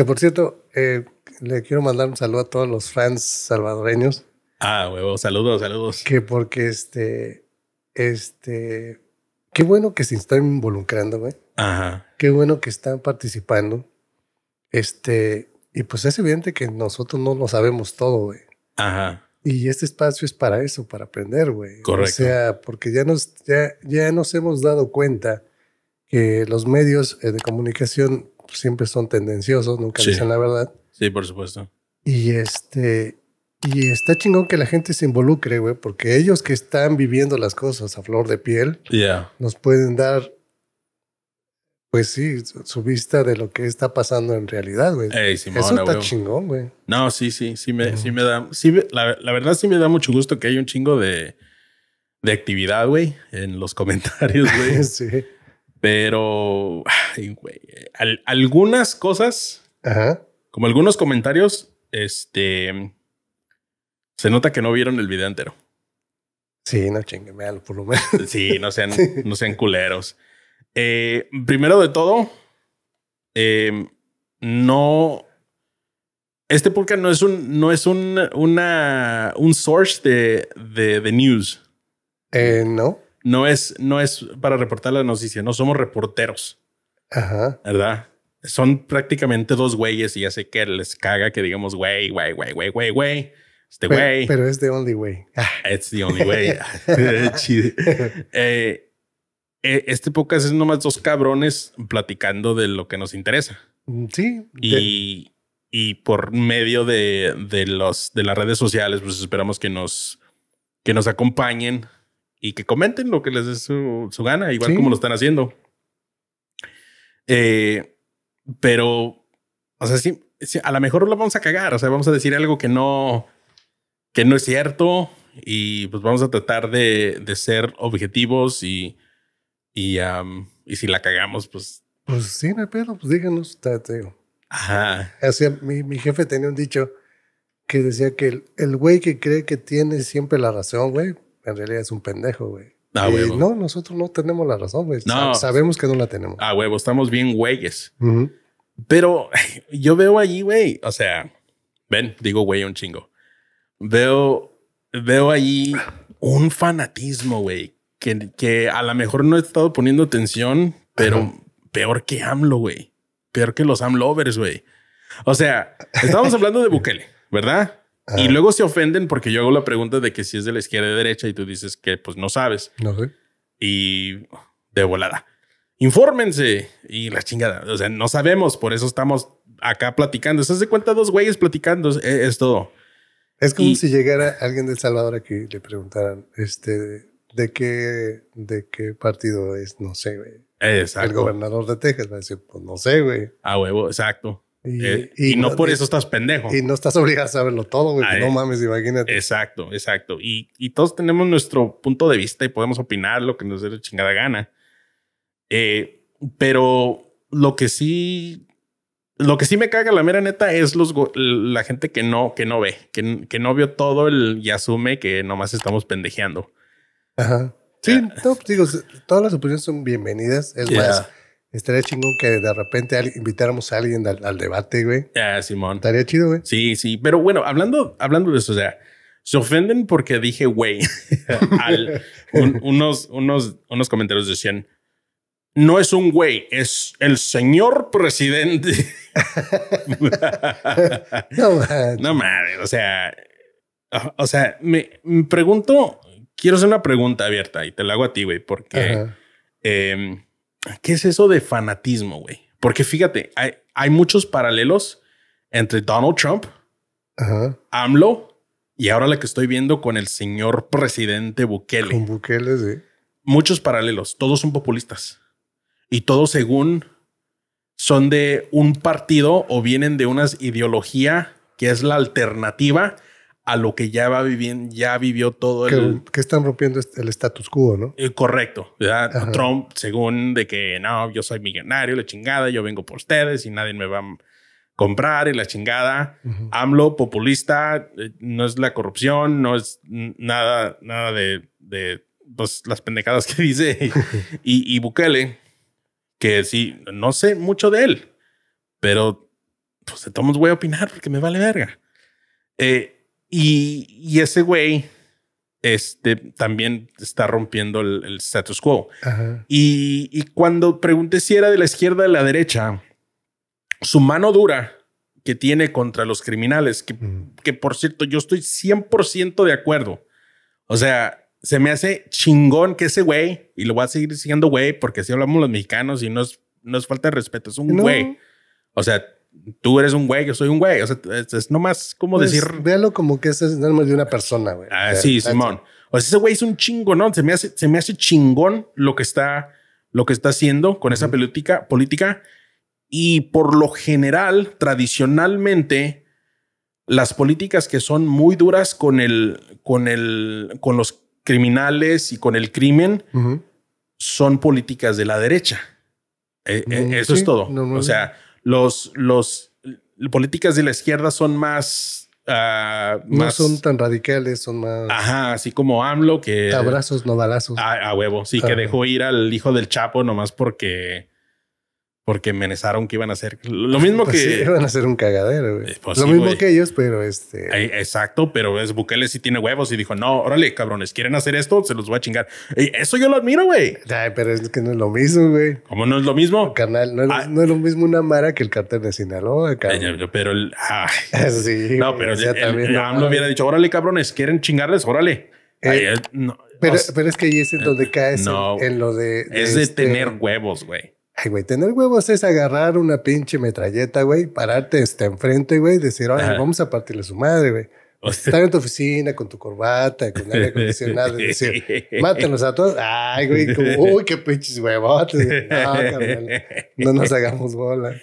Que por cierto, eh, le quiero mandar un saludo a todos los fans salvadoreños. Ah, huevo, saludos, saludos. Que porque este, este, qué bueno que se están involucrando, güey. Ajá. Qué bueno que están participando. Este, y pues es evidente que nosotros no lo sabemos todo, güey. Ajá. Y este espacio es para eso, para aprender, güey. Correcto. O sea, porque ya nos, ya, ya nos hemos dado cuenta que los medios eh, de comunicación pues, siempre son tendenciosos, nunca dicen la verdad. Sí, por supuesto. Y este, y está chingón que la gente se involucre, güey, porque ellos que están viviendo las cosas a flor de piel, ya nos pueden dar, pues sí, su vista de lo que está pasando en realidad, güey. Eso está chingón, güey. No, sí, sí, sí me, sí me da, sí, la, verdad sí me da mucho gusto que hay un chingo de, de actividad, güey, en los comentarios, güey. sí. Pero, algunas cosas, como algunos comentarios, este, se nota que no vieron el video entero. Sí, no al por lo menos. Sí, no sean, no sean culeros. Eh, primero de todo, eh, no. Este podcast no es un, no es un, una, un source de, de, de news. Eh, no no es, no es para reportar la noticia, no somos reporteros. Ajá. ¿Verdad? Son prácticamente dos güeyes y ya sé que les caga que digamos güey, güey, güey, güey, güey, güey. Este güey. Pero es the only way. It's the only way. Eh, eh, este podcast es nomás dos cabrones platicando de lo que nos interesa. Mm, sí. Y, y por medio de, de, los, de las redes sociales, pues esperamos que nos, que nos acompañen y que comenten lo que les dé su, gana, igual como lo están haciendo. Eh, pero, o sea, sí, a lo mejor lo vamos a cagar, o sea, vamos a decir algo que no, que no es cierto y pues vamos a tratar de, ser objetivos y, si la cagamos, pues... Pues sí, pero pues díganos, Ajá. Así, mi, mi jefe tenía un dicho que decía que el güey que cree que tiene siempre la razón, güey, en realidad es un pendejo, güey. Ah, eh, no, nosotros no tenemos la razón, güey. No. Sabemos que no la tenemos. Ah, huevo, estamos bien güeyes. Pero yo veo allí, güey, o sea, ven, digo güey un chingo. Veo, veo allí un fanatismo, güey, que, que, a lo mejor no he estado poniendo atención, pero peor que AMLO, güey. Peor que los AMLovers, güey. O sea, estamos hablando de Bukele, ¿verdad? Y ah. luego se ofenden porque yo hago la pregunta de que si es de la izquierda o de derecha y tú dices que pues no sabes. No sé. Y de volada. Infórmense y la chingada. O sea, no sabemos, por eso estamos acá platicando. Se hace cuenta dos güeyes platicando, es, eh, todo. Es como si llegara alguien de El Salvador aquí y le preguntaran, este, ¿de qué, de qué partido es? No sé, güey. Exacto. El gobernador de Texas va a decir, pues no sé, güey. A huevo, exacto. Eh, y, no, por eso estás pendejo. Y no estás obligado a saberlo todo, ah, no eh. mames, imagínate. Exacto, exacto. Y, todos tenemos nuestro punto de vista y podemos opinar lo que nos dé la chingada gana. Eh, pero lo que sí, lo que sí me caga la mera neta es los, la gente que no, que no ve, que, no vio todo el, y asume que nomás estamos pendejeando. Ajá. Sí, pues digo, todas las opiniones son bienvenidas. Es más, Estaría chingón que de repente invitáramos a alguien al, debate, güey. Ah, Simón. Estaría chido, güey. Sí, sí. Pero bueno, hablando, hablando de eso, o sea, se ofenden porque dije, güey, unos, unos, unos comentarios decían, no es un güey, es el señor presidente. no mames. No mames, o sea, o sea, me, me, pregunto, quiero hacer una pregunta abierta y te la hago a ti, güey, porque... Eh, ¿Qué es eso de fanatismo, güey? Porque fíjate, hay, muchos paralelos entre Donald Trump, AMLO y ahora la que estoy viendo con el señor presidente Bukele. Con Bukele, sí. Muchos paralelos, todos son populistas y todos según son de un partido o vienen de una ideología que es la alternativa a lo que ya va viviendo, ya vivió todo el... Que están rompiendo el status quo, ¿no? Eh, correcto. Trump, según de que, no, yo soy millonario, la chingada, yo vengo por ustedes y nadie me va a comprar y la chingada. AMLO, populista, eh, no es la corrupción, no es nada, nada de, pues, las pendejadas que dice. y, y Bukele, que sí, no sé mucho de él, pero pues de todos voy a opinar porque me vale verga. Eh, y, ese güey este, también está rompiendo el, status quo. Y, cuando pregunté si era de la izquierda o de la derecha, su mano dura que tiene contra los criminales, que, que por cierto, yo estoy 100% de acuerdo. O sea, se me hace chingón que ese güey, y lo voy a seguir diciendo güey, porque así hablamos los mexicanos y no es, falta de respeto, es un güey. O sea, tú eres un güey, yo soy un güey. O sea, es, no nomás como pues, decir. Véalo como que es el nombre de una persona, güey. Ah, sí, Simón. O sea, ese güey es un ¿no? Se me hace, se me hace chingón lo que está, lo que está haciendo con esa política, política. Y por lo general, tradicionalmente, las políticas que son muy duras con el, con el, con los criminales y con el crimen son políticas de la derecha. Eh, eh, mm, eso es todo. o sea, los, los políticas de la izquierda son más ah, no son tan radicales, son más. Ajá, así como AMLO que. Abrazos, no balazos. Ah, a, huevo, sí, que ah. dejó ir al hijo del Chapo nomás porque porque amenazaron que iban a hacer lo pues mismo que iban a hacer un cagadero. Eh, pues lo mismo que ellos, pero este exacto. Pero es Bukele si tiene huevos y dijo no, órale, cabrones, quieren hacer esto, se los voy a chingar. eso yo lo admiro, güey. pero es que no es lo mismo, güey. ¿Cómo no es lo mismo? Canal, ah. no, es lo mismo una mara que el cártel de Sinaloa, eh, pero el sí, no, pero ya también. No, no, hubiera dicho, órale, cabrones, quieren chingarles, órale. Eh, pero, es que ahí es en donde caes en, en, lo de, es de este, tener huevos, güey. Ay, güey, tener huevos es agarrar una pinche metralleta, güey, pararte hasta este, enfrente, güey, decir, oye, vamos a partirle a su madre, güey. estar en tu oficina con tu corbata, con aire acondicionado, y decir, mátenos a todos. Ay, güey, como, uy, qué pinches huevotes. No, carnal, no nos hagamos bola.